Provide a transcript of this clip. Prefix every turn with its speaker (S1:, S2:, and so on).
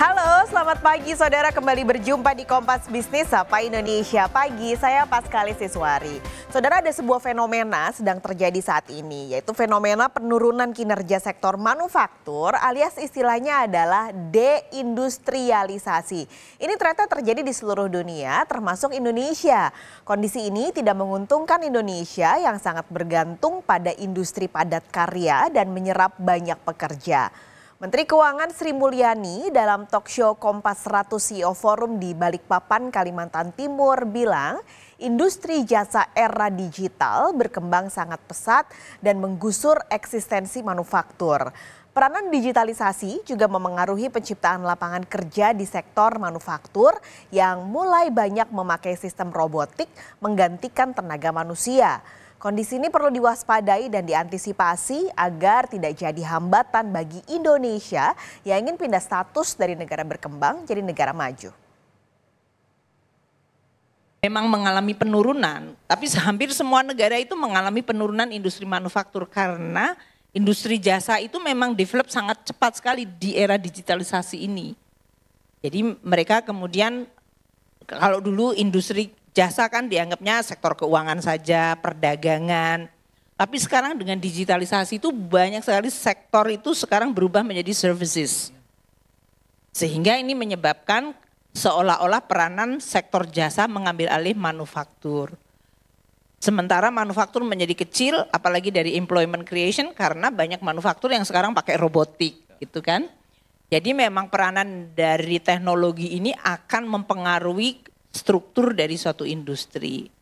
S1: Halo, selamat pagi saudara kembali berjumpa di Kompas Bisnis Sapa Indonesia Pagi. Saya Paskali Siswari. Saudara ada sebuah fenomena sedang terjadi saat ini yaitu fenomena penurunan kinerja sektor manufaktur alias istilahnya adalah deindustrialisasi. Ini ternyata terjadi di seluruh dunia termasuk Indonesia. Kondisi ini tidak menguntungkan Indonesia yang sangat bergantung pada industri padat karya dan menyerap banyak pekerja. Menteri Keuangan Sri Mulyani dalam talkshow Kompas 100 CEO Forum di Balikpapan, Kalimantan Timur bilang industri jasa era digital berkembang sangat pesat dan menggusur eksistensi manufaktur. Peranan digitalisasi juga memengaruhi penciptaan lapangan kerja di sektor manufaktur yang mulai banyak memakai sistem robotik menggantikan tenaga manusia. Kondisi ini perlu diwaspadai dan diantisipasi agar tidak jadi hambatan bagi Indonesia yang ingin pindah status dari negara berkembang jadi negara maju.
S2: Memang mengalami penurunan, tapi hampir semua negara itu mengalami penurunan industri manufaktur karena industri jasa itu memang develop sangat cepat sekali di era digitalisasi ini. Jadi mereka kemudian kalau dulu industri jasa kan dianggapnya sektor keuangan saja, perdagangan. Tapi sekarang dengan digitalisasi itu banyak sekali sektor itu sekarang berubah menjadi services. Sehingga ini menyebabkan seolah-olah peranan sektor jasa mengambil alih manufaktur. Sementara manufaktur menjadi kecil apalagi dari employment creation karena banyak manufaktur yang sekarang pakai robotik gitu kan. Jadi memang peranan dari teknologi ini akan mempengaruhi struktur dari suatu industri.